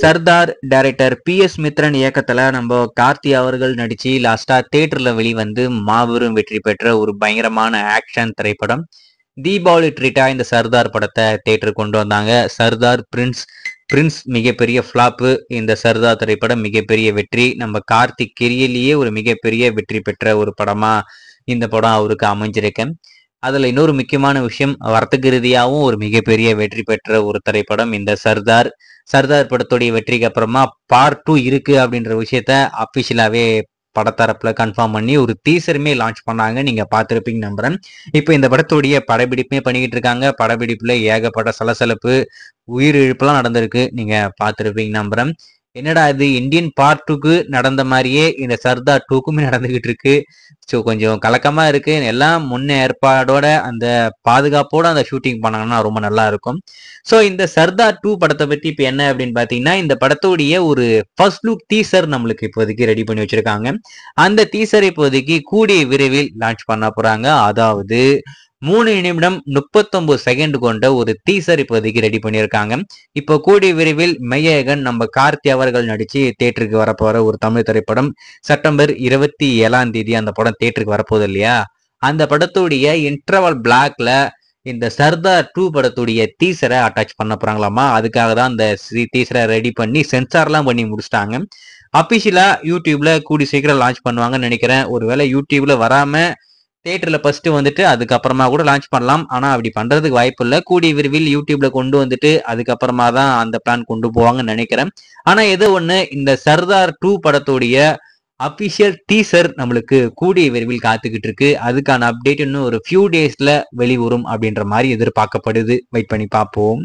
Sardar director P S Mithran இயக்கத்துல நம்ம கார்த்தி அவர்கள் நடிச்சு லாஸ்டா தியேட்டர்ல வெளிவந்து மாபெரும் வெற்றி பெற்ற ஒரு பயங்கரமான ஆக்ஷன் திரைப்படம் தீபாவளி ட்ரீட்டா இந்த சர்தார் படத்தை தேட்டர் கொண்டு வந்தாங்க சர்தார் பிரின்ஸ் பிரின்ஸ் மிகப்பெரிய ஃப்ளாப்பு இந்த சர்தார் திரைப்படம் மிகப்பெரிய வெற்றி நம்ம கார்த்திக் கெரியர்லேயே ஒரு மிகப்பெரிய வெற்றி பெற்ற ஒரு படமா இந்த படம் அவருக்கு அமைஞ்சிருக்கேன் அதில் இன்னொரு முக்கியமான விஷயம் வர்த்தக ரீதியாகவும் ஒரு மிகப்பெரிய வெற்றி பெற்ற ஒரு திரைப்படம் இந்த சர்தார் சர்தார் படத்துடைய வெற்றிக்கு அப்புறமா பார்ட் டூ இருக்கு அப்படின்ற விஷயத்த அஃபிஷியலாவே படத்தரப்புல கன்ஃபார்ம் பண்ணி ஒரு டீசருமே லான்ச் பண்ணாங்க நீங்க பார்த்துருப்பீங்க நம்புறேன் இப்போ இந்த படத்துடைய படப்பிடிப்புமே பண்ணிக்கிட்டு இருக்காங்க படப்பிடிப்புல ஏகப்பட்ட சலசலப்பு உயிர் இழப்புலாம் நடந்திருக்கு நீங்க பார்த்துருப்பீங்க நம்புறேன் என்னடா இது இந்தியன் பார்ட் டூக்கு நடந்த மாதிரியே இந்த சர்தார் டூக்குமே நடந்துகிட்டு இருக்கு ஸோ கொஞ்சம் கலக்கமா இருக்கு எல்லாம் முன்ன ஏற்பாடோட அந்த பாதுகாப்போட அந்த ஷூட்டிங் பண்ணாங்கன்னா ரொம்ப நல்லா இருக்கும் ஸோ இந்த சர்தார் டூ படத்தை பத்தி இப்போ என்ன அப்படின்னு பார்த்தீங்கன்னா இந்த படத்துடைய ஒரு ஃபர்ஸ்ட் லுக் டீசர் நம்மளுக்கு இப்போதைக்கு ரெடி பண்ணி வச்சிருக்காங்க அந்த டீசர் இப்போதைக்கு கூடிய விரைவில் லான்ச் பண்ண போறாங்க அதாவது மூணு நிமிடம் முப்பத்தொன்பது செகண்ட் கொண்ட ஒரு டீசர் இப்போதைக்கு ரெடி பண்ணியிருக்காங்க இப்போ கூடிய விரைவில் மெய்யகன் நம்ம கார்த்தி அவர்கள் நடிச்சு தேட்டருக்கு வரப்போற ஒரு தமிழ் திரைப்படம் செப்டம்பர் இருபத்தி ஏழாம் தேதி அந்த படம் தேட்டருக்கு வரப்போகுது இல்லையா அந்த படத்துடைய இன்டர்வல் பிளாக்ல இந்த சர்தார் டூ படத்துடைய டீசரை அட்டாச் பண்ண போறாங்களாமா அதுக்காக தான் அந்த டீசரை ரெடி பண்ணி சென்சார்லாம் பண்ணி முடிச்சிட்டாங்க அபிஷியலா யூடியூப்ல கூடி சீக்கிரம் லான்ச் பண்ணுவாங்கன்னு நினைக்கிறேன் ஒருவேளை யூடியூப்ல வராம தேட்டரில் ஃபர்ஸ்ட் வந்துட்டு அதுக்கப்புறமா கூட லான்ச் பண்ணலாம் ஆனால் அப்படி பண்ணுறதுக்கு வாய்ப்பு இல்லை கூடிய விரைவில் யூடியூப்ல கொண்டு வந்துட்டு அதுக்கப்புறமா தான் அந்த பிளான் கொண்டு போவாங்கன்னு நினைக்கிறேன் ஆனால் ஏதோ ஒன்று இந்த சர்தார் டூ படத்துடைய அபிஷியல் டீசர் நம்மளுக்கு கூடிய விரைவில் காத்துக்கிட்டு இருக்கு அதுக்கான அப்டேட் இன்னும் ஒரு ஃபியூ டேஸ்ல வெளிவரும் அப்படின்ற மாதிரி எதிர்பார்க்கப்படுது வெயிட் பண்ணி பார்ப்போம்